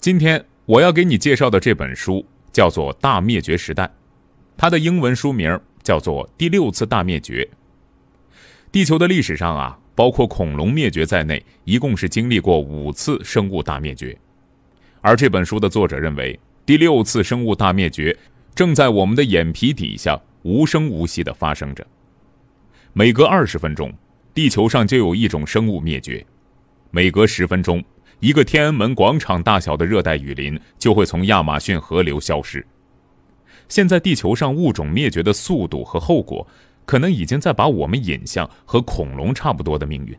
今天我要给你介绍的这本书叫做《大灭绝时代》，它的英文书名叫做《第六次大灭绝》。地球的历史上啊，包括恐龙灭绝在内，一共是经历过五次生物大灭绝。而这本书的作者认为，第六次生物大灭绝正在我们的眼皮底下无声无息地发生着。每隔二十分钟，地球上就有一种生物灭绝；每隔十分钟。一个天安门广场大小的热带雨林就会从亚马逊河流消失。现在地球上物种灭绝的速度和后果，可能已经在把我们引向和恐龙差不多的命运，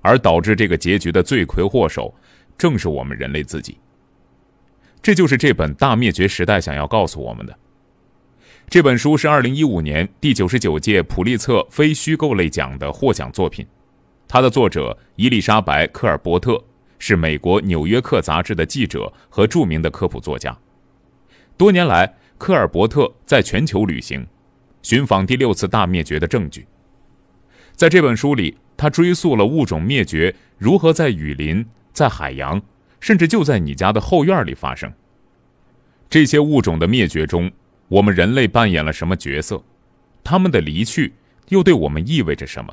而导致这个结局的罪魁祸首，正是我们人类自己。这就是这本《大灭绝时代》想要告诉我们的。这本书是2015年第九十九届普利策非虚构类奖的获奖作品，它的作者伊丽莎白·科尔伯特。是美国《纽约客》杂志的记者和著名的科普作家。多年来，科尔伯特在全球旅行，寻访第六次大灭绝的证据。在这本书里，他追溯了物种灭绝如何在雨林、在海洋，甚至就在你家的后院里发生。这些物种的灭绝中，我们人类扮演了什么角色？他们的离去又对我们意味着什么？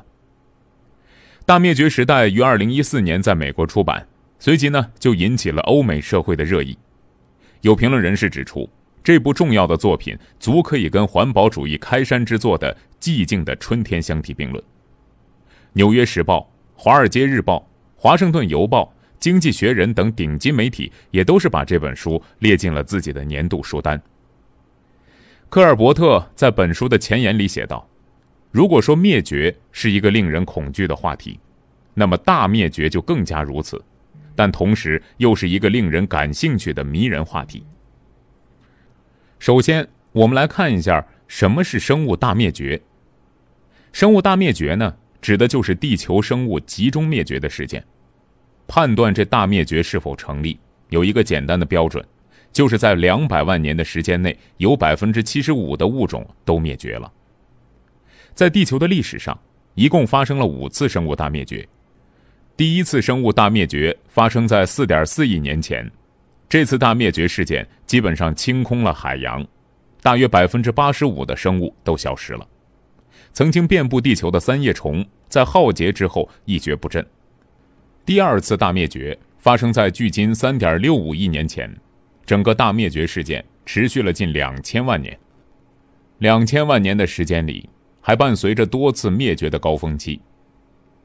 《大灭绝时代》于2014年在美国出版。随即呢，就引起了欧美社会的热议。有评论人士指出，这部重要的作品足可以跟环保主义开山之作的《寂静的春天》相提并论。《纽约时报》《华尔街日报》《华盛顿邮报》《经济学人》等顶级媒体也都是把这本书列进了自己的年度书单。科尔伯特在本书的前言里写道：“如果说灭绝是一个令人恐惧的话题，那么大灭绝就更加如此。”但同时，又是一个令人感兴趣的迷人话题。首先，我们来看一下什么是生物大灭绝。生物大灭绝呢，指的就是地球生物集中灭绝的事件。判断这大灭绝是否成立，有一个简单的标准，就是在两百万年的时间内，有百分之七十五的物种都灭绝了。在地球的历史上，一共发生了五次生物大灭绝。第一次生物大灭绝发生在4.4亿年前，这次大灭绝事件基本上清空了海洋，大约85%的生物都消失了。曾经遍布地球的三叶虫在浩劫之后一蹶不振。第二次大灭绝发生在距今3.65亿年前，整个大灭绝事件持续了近2000万年。2000万年的时间里，还伴随着多次灭绝的高峰期，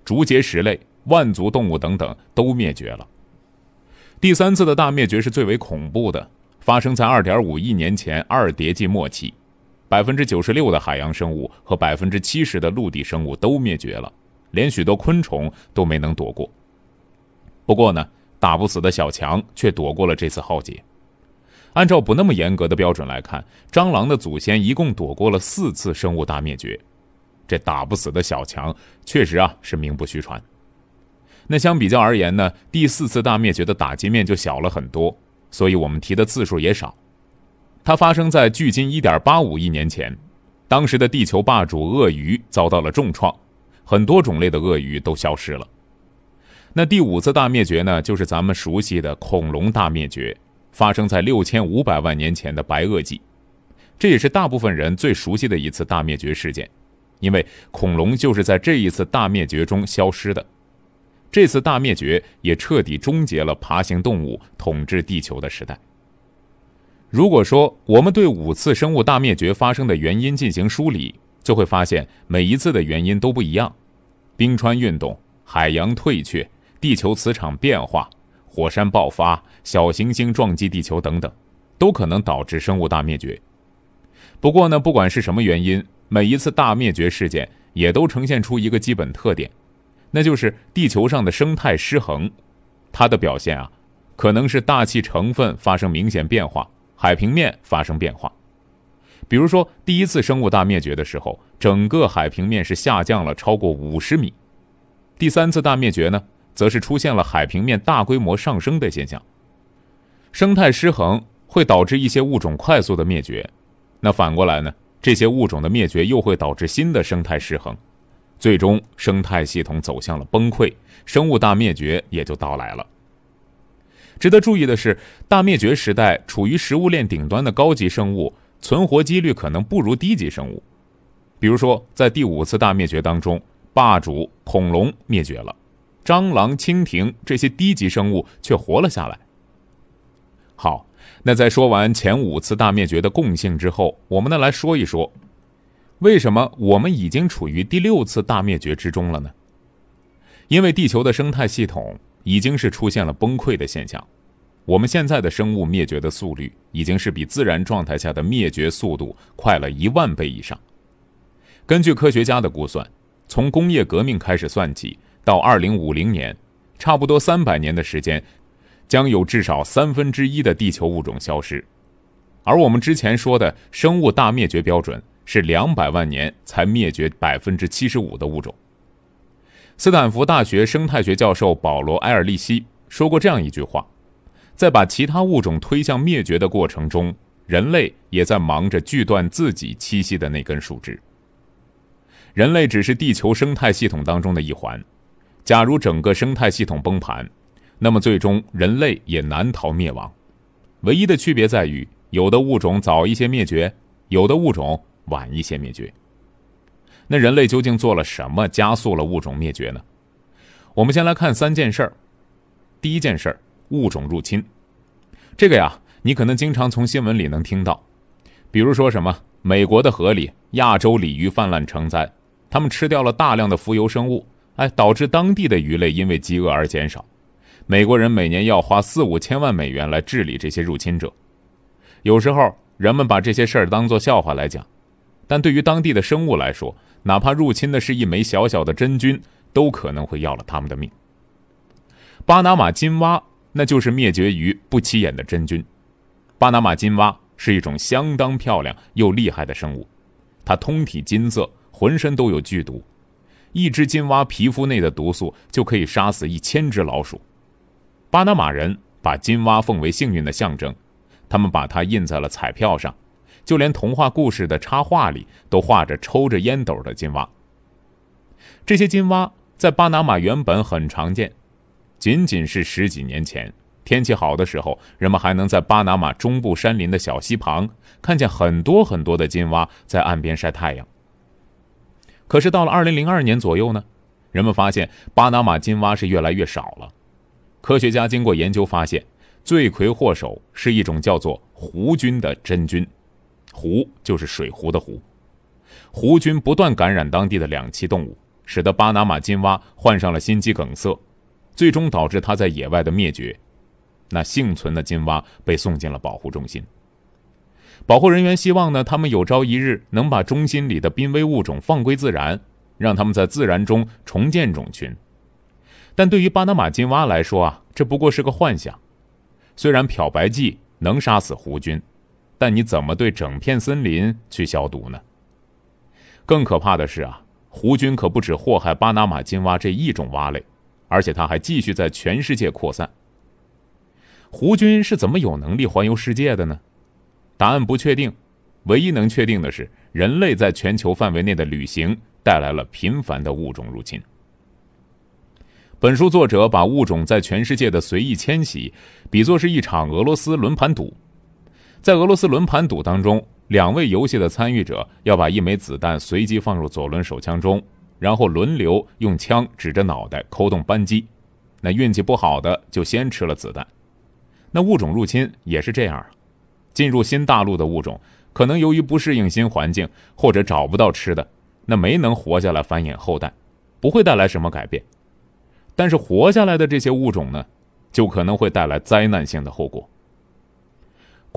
竹节石类。万足动物等等都灭绝了。第三次的大灭绝是最为恐怖的，发生在2.5亿年前二叠纪末期，百分之96的海洋生物和百分之70的陆地生物都灭绝了，连许多昆虫都没能躲过。不过呢，打不死的小强却躲过了这次浩劫。按照不那么严格的标准来看，蟑螂的祖先一共躲过了四次生物大灭绝，这打不死的小强确实啊是名不虚传。那相比较而言呢，第四次大灭绝的打击面就小了很多，所以我们提的次数也少。它发生在距今1.85亿年前，当时的地球霸主鳄鱼遭到了重创，很多种类的鳄鱼都消失了。那第五次大灭绝呢，就是咱们熟悉的恐龙大灭绝，发生在6500万年前的白垩纪，这也是大部分人最熟悉的一次大灭绝事件，因为恐龙就是在这一次大灭绝中消失的。这次大灭绝也彻底终结了爬行动物统治地球的时代。如果说我们对五次生物大灭绝发生的原因进行梳理，就会发现每一次的原因都不一样：冰川运动、海洋退却、地球磁场变化、火山爆发、小行星撞击地球等等，都可能导致生物大灭绝。不过呢，不管是什么原因，每一次大灭绝事件也都呈现出一个基本特点。那就是地球上的生态失衡，它的表现啊，可能是大气成分发生明显变化，海平面发生变化。比如说，第一次生物大灭绝的时候，整个海平面是下降了超过五十米；第三次大灭绝呢，则是出现了海平面大规模上升的现象。生态失衡会导致一些物种快速的灭绝，那反过来呢，这些物种的灭绝又会导致新的生态失衡。最终，生态系统走向了崩溃，生物大灭绝也就到来了。值得注意的是，大灭绝时代处于食物链顶端的高级生物存活几率可能不如低级生物。比如说，在第五次大灭绝当中，霸主恐龙灭绝了，蟑螂、蜻蜓这些低级生物却活了下来。好，那在说完前五次大灭绝的共性之后，我们呢来说一说。为什么我们已经处于第六次大灭绝之中了呢？因为地球的生态系统已经是出现了崩溃的现象，我们现在的生物灭绝的速率已经是比自然状态下的灭绝速度快了一万倍以上。根据科学家的估算，从工业革命开始算起到二零五零年，差不多三百年的时间，将有至少三分之一的地球物种消失。而我们之前说的生物大灭绝标准。是两百万年才灭绝百分之七十五的物种。斯坦福大学生态学教授保罗·埃尔利希说过这样一句话：在把其他物种推向灭绝的过程中，人类也在忙着锯断自己栖息的那根树枝。人类只是地球生态系统当中的一环，假如整个生态系统崩盘，那么最终人类也难逃灭亡。唯一的区别在于，有的物种早一些灭绝，有的物种。晚一些灭绝。那人类究竟做了什么加速了物种灭绝呢？我们先来看三件事儿。第一件事儿，物种入侵。这个呀，你可能经常从新闻里能听到，比如说什么美国的河里亚洲鲤鱼泛滥成灾，它们吃掉了大量的浮游生物，哎，导致当地的鱼类因为饥饿而减少。美国人每年要花四五千万美元来治理这些入侵者。有时候人们把这些事儿当做笑话来讲。但对于当地的生物来说，哪怕入侵的是一枚小小的真菌，都可能会要了他们的命。巴拿马金蛙，那就是灭绝于不起眼的真菌。巴拿马金蛙是一种相当漂亮又厉害的生物，它通体金色，浑身都有剧毒，一只金蛙皮肤内的毒素就可以杀死一千只老鼠。巴拿马人把金蛙奉为幸运的象征，他们把它印在了彩票上。就连童话故事的插画里都画着抽着烟斗的金蛙。这些金蛙在巴拿马原本很常见，仅仅是十几年前天气好的时候，人们还能在巴拿马中部山林的小溪旁看见很多很多的金蛙在岸边晒太阳。可是到了二零零二年左右呢，人们发现巴拿马金蛙是越来越少了。科学家经过研究发现，罪魁祸首是一种叫做胡菌的真菌。湖就是水湖的湖，湖菌不断感染当地的两栖动物，使得巴拿马金蛙患上了心肌梗塞，最终导致它在野外的灭绝。那幸存的金蛙被送进了保护中心。保护人员希望呢，他们有朝一日能把中心里的濒危物种放归自然，让他们在自然中重建种群。但对于巴拿马金蛙来说啊，这不过是个幻想。虽然漂白剂能杀死胡军，但你怎么对整片森林去消毒呢？更可怕的是啊，胡军可不止祸害巴拿马金蛙这一种蛙类，而且它还继续在全世界扩散。胡军是怎么有能力环游世界的呢？答案不确定，唯一能确定的是，人类在全球范围内的旅行带来了频繁的物种入侵。本书作者把物种在全世界的随意迁徙比作是一场俄罗斯轮盘赌。在俄罗斯轮盘赌当中，两位游戏的参与者要把一枚子弹随机放入左轮手枪中，然后轮流用枪指着脑袋扣动扳机，那运气不好的就先吃了子弹。那物种入侵也是这样，啊，进入新大陆的物种可能由于不适应新环境或者找不到吃的，那没能活下来繁衍后代，不会带来什么改变。但是活下来的这些物种呢，就可能会带来灾难性的后果。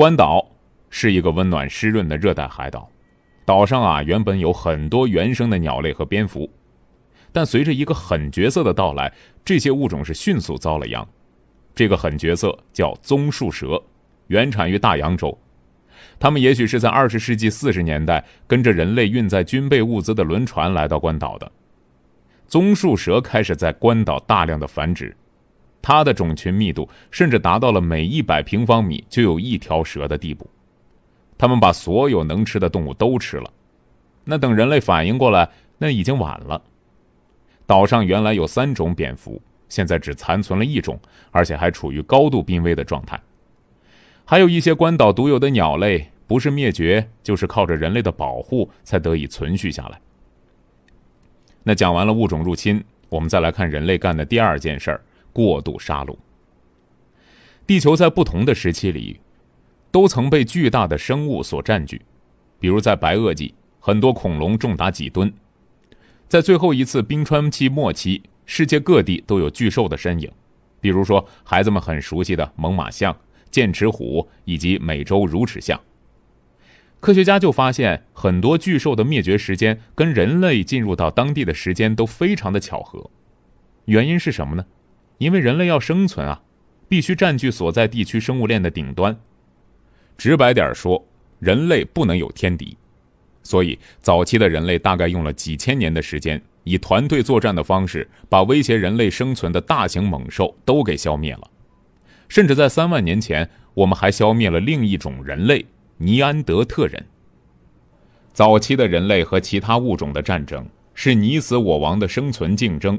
关岛是一个温暖、湿润的热带海岛，岛上啊原本有很多原生的鸟类和蝙蝠，但随着一个狠角色的到来，这些物种是迅速遭了殃。这个狠角色叫棕树蛇，原产于大洋洲，它们也许是在二十世纪四十年代跟着人类运载军备物资的轮船来到关岛的。棕树蛇开始在关岛大量的繁殖。它的种群密度甚至达到了每一百平方米就有一条蛇的地步。他们把所有能吃的动物都吃了。那等人类反应过来，那已经晚了。岛上原来有三种蝙蝠，现在只残存了一种，而且还处于高度濒危的状态。还有一些关岛独有的鸟类，不是灭绝，就是靠着人类的保护才得以存续下来。那讲完了物种入侵，我们再来看人类干的第二件事儿。过度杀戮。地球在不同的时期里，都曾被巨大的生物所占据，比如在白垩纪，很多恐龙重达几吨；在最后一次冰川期末期，世界各地都有巨兽的身影，比如说孩子们很熟悉的猛犸象、剑齿虎以及美洲乳齿象。科学家就发现，很多巨兽的灭绝时间跟人类进入到当地的时间都非常的巧合，原因是什么呢？因为人类要生存啊，必须占据所在地区生物链的顶端。直白点说，人类不能有天敌，所以早期的人类大概用了几千年的时间，以团队作战的方式，把威胁人类生存的大型猛兽都给消灭了。甚至在三万年前，我们还消灭了另一种人类——尼安德特人。早期的人类和其他物种的战争，是你死我亡的生存竞争，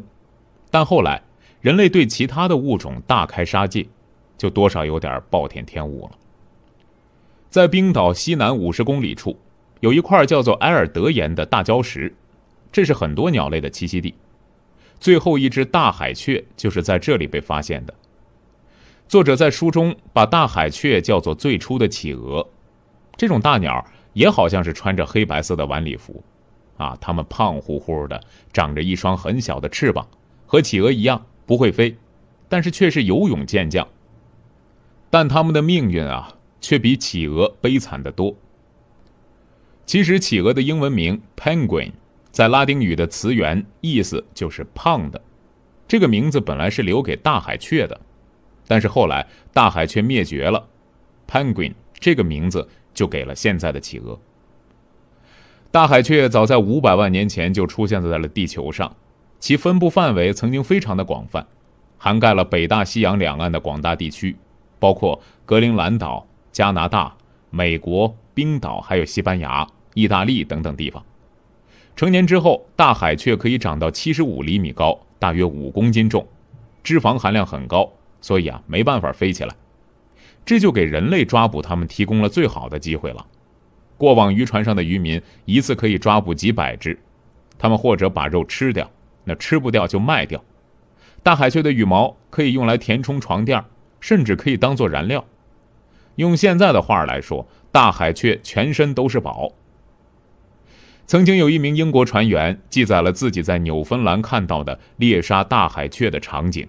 但后来。人类对其他的物种大开杀戒，就多少有点暴殄天物了。在冰岛西南五十公里处，有一块叫做埃尔德岩的大礁石，这是很多鸟类的栖息地。最后一只大海雀就是在这里被发现的。作者在书中把大海雀叫做最初的企鹅，这种大鸟也好像是穿着黑白色的晚礼服，啊，它们胖乎乎的，长着一双很小的翅膀，和企鹅一样。不会飞，但是却是游泳健将。但他们的命运啊，却比企鹅悲惨得多。其实，企鹅的英文名 “penguin” 在拉丁语的词源意思就是“胖的”。这个名字本来是留给大海雀的，但是后来大海雀灭绝了，“penguin” 这个名字就给了现在的企鹅。大海雀早在五百万年前就出现在了地球上。其分布范围曾经非常的广泛，涵盖了北大西洋两岸的广大地区，包括格陵兰岛、加拿大、美国、冰岛，还有西班牙、意大利等等地方。成年之后，大海却可以长到七十五厘米高，大约五公斤重，脂肪含量很高，所以啊没办法飞起来，这就给人类抓捕它们提供了最好的机会了。过往渔船上的渔民一次可以抓捕几百只，他们或者把肉吃掉。那吃不掉就卖掉。大海雀的羽毛可以用来填充床垫，甚至可以当做燃料。用现在的话来说，大海雀全身都是宝。曾经有一名英国船员记载了自己在纽芬兰看到的猎杀大海雀的场景。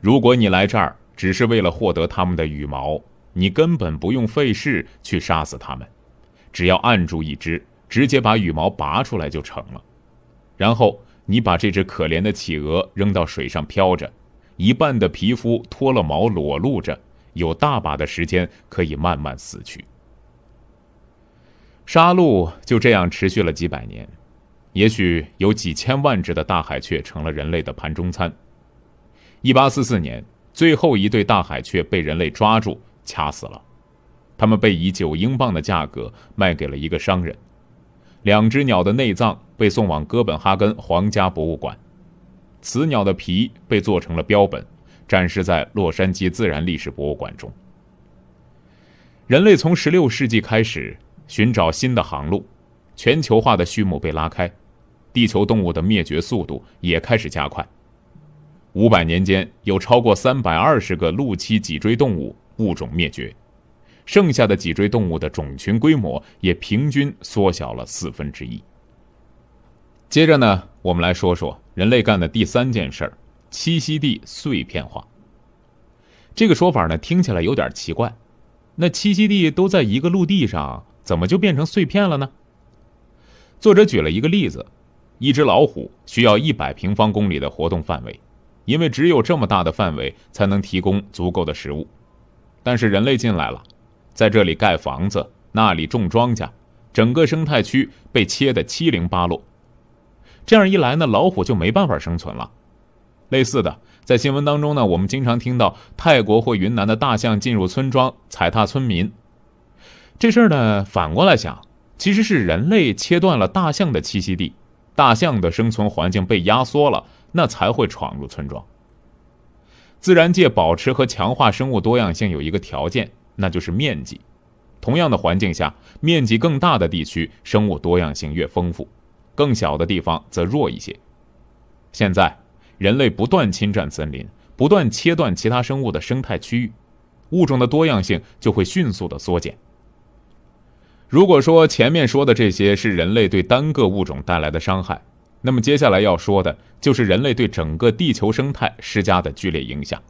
如果你来这儿只是为了获得它们的羽毛，你根本不用费事去杀死它们，只要按住一只，直接把羽毛拔出来就成了。然后你把这只可怜的企鹅扔到水上漂着，一半的皮肤脱了毛裸露着，有大把的时间可以慢慢死去。杀戮就这样持续了几百年，也许有几千万只的大海雀成了人类的盘中餐。1844年，最后一对大海雀被人类抓住掐死了，它们被以九英镑的价格卖给了一个商人，两只鸟的内脏。被送往哥本哈根皇家博物馆，雌鸟的皮被做成了标本，展示在洛杉矶自然历史博物馆中。人类从16世纪开始寻找新的航路，全球化的序幕被拉开，地球动物的灭绝速度也开始加快。五百年间，有超过三百二十个陆栖脊椎动物物种灭绝，剩下的脊椎动物的种群规模也平均缩小了四分之一。接着呢，我们来说说人类干的第三件事儿：栖息地碎片化。这个说法呢，听起来有点奇怪。那栖息地都在一个陆地上，怎么就变成碎片了呢？作者举了一个例子：一只老虎需要一百平方公里的活动范围，因为只有这么大的范围才能提供足够的食物。但是人类进来了，在这里盖房子，那里种庄稼，整个生态区被切得七零八落。这样一来呢，老虎就没办法生存了。类似的，在新闻当中呢，我们经常听到泰国或云南的大象进入村庄踩踏村民，这事儿呢，反过来想，其实是人类切断了大象的栖息地，大象的生存环境被压缩了，那才会闯入村庄。自然界保持和强化生物多样性有一个条件，那就是面积。同样的环境下，面积更大的地区，生物多样性越丰富。更小的地方则弱一些。现在，人类不断侵占森林，不断切断其他生物的生态区域，物种的多样性就会迅速的缩减。如果说前面说的这些是人类对单个物种带来的伤害，那么接下来要说的就是人类对整个地球生态施加的剧烈影响。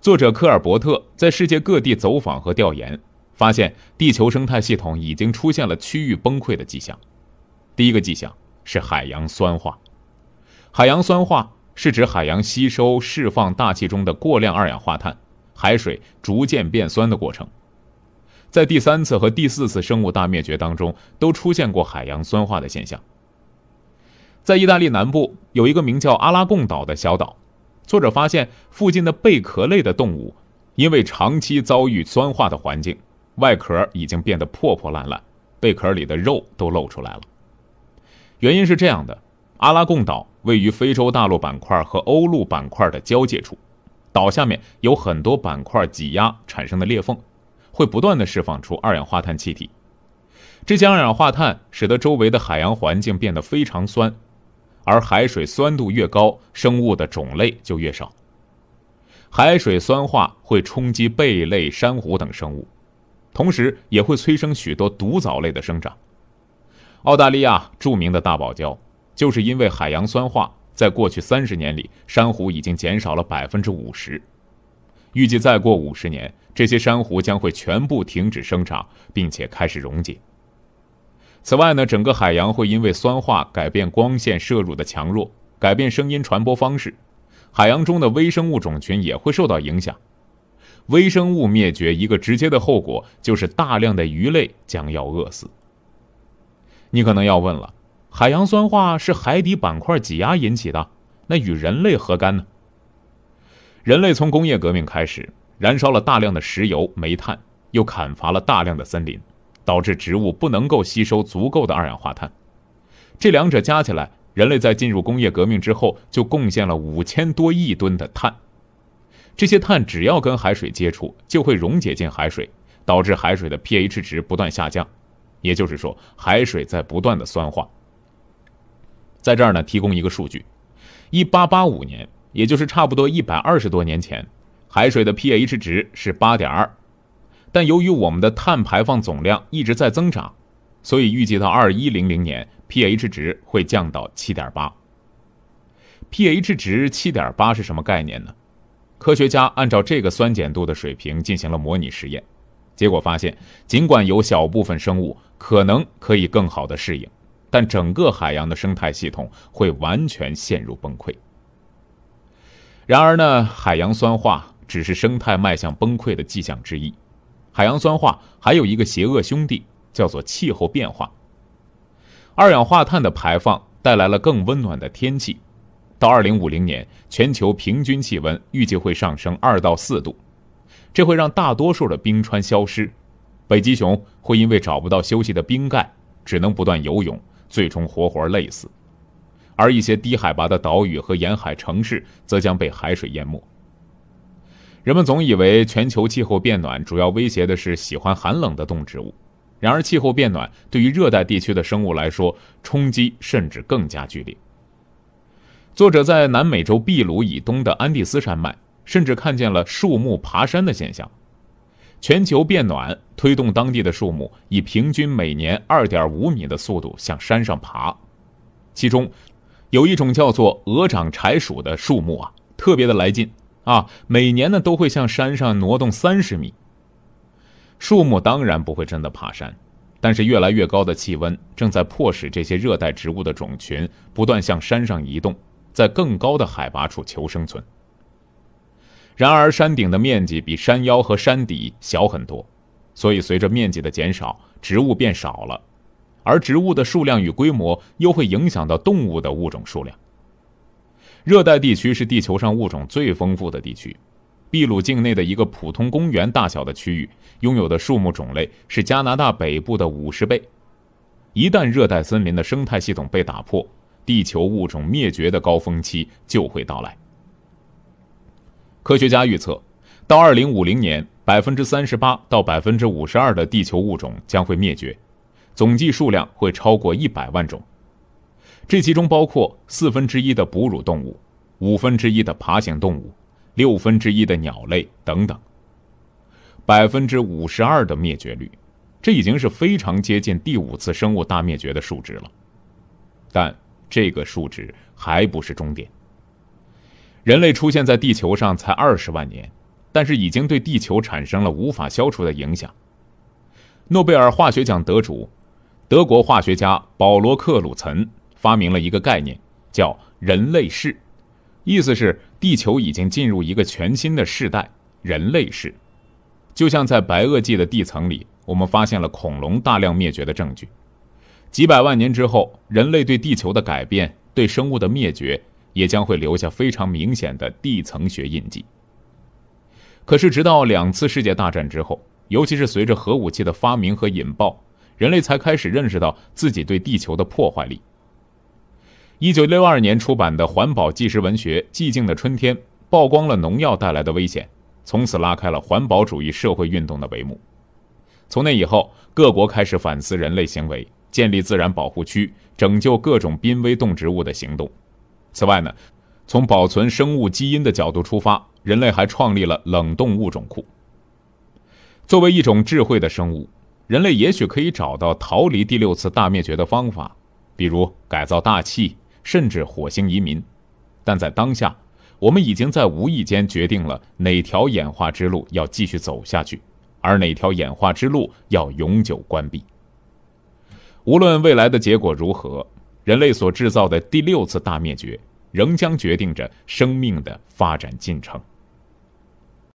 作者科尔伯特在世界各地走访和调研，发现地球生态系统已经出现了区域崩溃的迹象。第一个迹象是海洋酸化。海洋酸化是指海洋吸收、释放大气中的过量二氧化碳，海水逐渐变酸的过程。在第三次和第四次生物大灭绝当中，都出现过海洋酸化的现象。在意大利南部有一个名叫阿拉贡岛的小岛，作者发现附近的贝壳类的动物，因为长期遭遇酸化的环境，外壳已经变得破破烂烂，贝壳里的肉都露出来了。原因是这样的：阿拉贡岛位于非洲大陆板块和欧陆板块的交界处，岛下面有很多板块挤压产生的裂缝，会不断的释放出二氧化碳气体。这些二氧化碳使得周围的海洋环境变得非常酸，而海水酸度越高，生物的种类就越少。海水酸化会冲击贝类、珊瑚等生物，同时也会催生许多毒藻类的生长。澳大利亚著名的大堡礁，就是因为海洋酸化，在过去三十年里，珊瑚已经减少了百分之五十。预计再过五十年，这些珊瑚将会全部停止生长，并且开始溶解。此外呢，整个海洋会因为酸化改变光线摄入的强弱，改变声音传播方式，海洋中的微生物种群也会受到影响。微生物灭绝，一个直接的后果就是大量的鱼类将要饿死。你可能要问了，海洋酸化是海底板块挤压引起的，那与人类何干呢？人类从工业革命开始，燃烧了大量的石油、煤炭，又砍伐了大量的森林，导致植物不能够吸收足够的二氧化碳。这两者加起来，人类在进入工业革命之后就贡献了五千多亿吨的碳。这些碳只要跟海水接触，就会溶解进海水，导致海水的 pH 值不断下降。也就是说，海水在不断的酸化。在这儿呢，提供一个数据：，一八八五年，也就是差不多一百二十多年前，海水的 pH 值是八点二。但由于我们的碳排放总量一直在增长，所以预计到二一零零年，pH 值会降到七点八。pH 值七点八是什么概念呢？科学家按照这个酸碱度的水平进行了模拟实验。结果发现，尽管有小部分生物可能可以更好的适应，但整个海洋的生态系统会完全陷入崩溃。然而呢，海洋酸化只是生态迈向崩溃的迹象之一。海洋酸化还有一个邪恶兄弟，叫做气候变化。二氧化碳的排放带来了更温暖的天气，到2050年，全球平均气温预计会上升2到4度。这会让大多数的冰川消失，北极熊会因为找不到休息的冰盖，只能不断游泳，最终活活累死；而一些低海拔的岛屿和沿海城市则将被海水淹没。人们总以为全球气候变暖主要威胁的是喜欢寒冷的动植物，然而气候变暖对于热带地区的生物来说，冲击甚至更加剧烈。作者在南美洲秘鲁以东的安第斯山脉。甚至看见了树木爬山的现象。全球变暖推动当地的树木以平均每年二点五米的速度向山上爬。其中，有一种叫做“鹅掌柴鼠”的树木啊，特别的来劲啊，每年呢都会向山上挪动三十米。树木当然不会真的爬山，但是越来越高的气温正在迫使这些热带植物的种群不断向山上移动，在更高的海拔处求生存。然而，山顶的面积比山腰和山底小很多，所以随着面积的减少，植物变少了，而植物的数量与规模又会影响到动物的物种数量。热带地区是地球上物种最丰富的地区，秘鲁境内的一个普通公园大小的区域拥有的树木种类是加拿大北部的五十倍。一旦热带森林的生态系统被打破，地球物种灭绝的高峰期就会到来。科学家预测，到2050年，百分之三十八到百分之五十二的地球物种将会灭绝，总计数量会超过一百万种。这其中包括四分之一的哺乳动物、五分之一的爬行动物、六分之一的鸟类等等。百分之五十二的灭绝率，这已经是非常接近第五次生物大灭绝的数值了。但这个数值还不是终点。人类出现在地球上才二十万年，但是已经对地球产生了无法消除的影响。诺贝尔化学奖得主、德国化学家保罗·克鲁岑发明了一个概念，叫“人类世”，意思是地球已经进入一个全新的世代——人类世。就像在白垩纪的地层里，我们发现了恐龙大量灭绝的证据。几百万年之后，人类对地球的改变，对生物的灭绝。也将会留下非常明显的地层学印记。可是，直到两次世界大战之后，尤其是随着核武器的发明和引爆，人类才开始认识到自己对地球的破坏力。一九六二年出版的环保纪实文学《寂静的春天》曝光了农药带来的危险，从此拉开了环保主义社会运动的帷幕。从那以后，各国开始反思人类行为，建立自然保护区，拯救各种濒危动植物的行动。此外呢，从保存生物基因的角度出发，人类还创立了冷冻物种库。作为一种智慧的生物，人类也许可以找到逃离第六次大灭绝的方法，比如改造大气，甚至火星移民。但在当下，我们已经在无意间决定了哪条演化之路要继续走下去，而哪条演化之路要永久关闭。无论未来的结果如何。人类所制造的第六次大灭绝，仍将决定着生命的发展进程。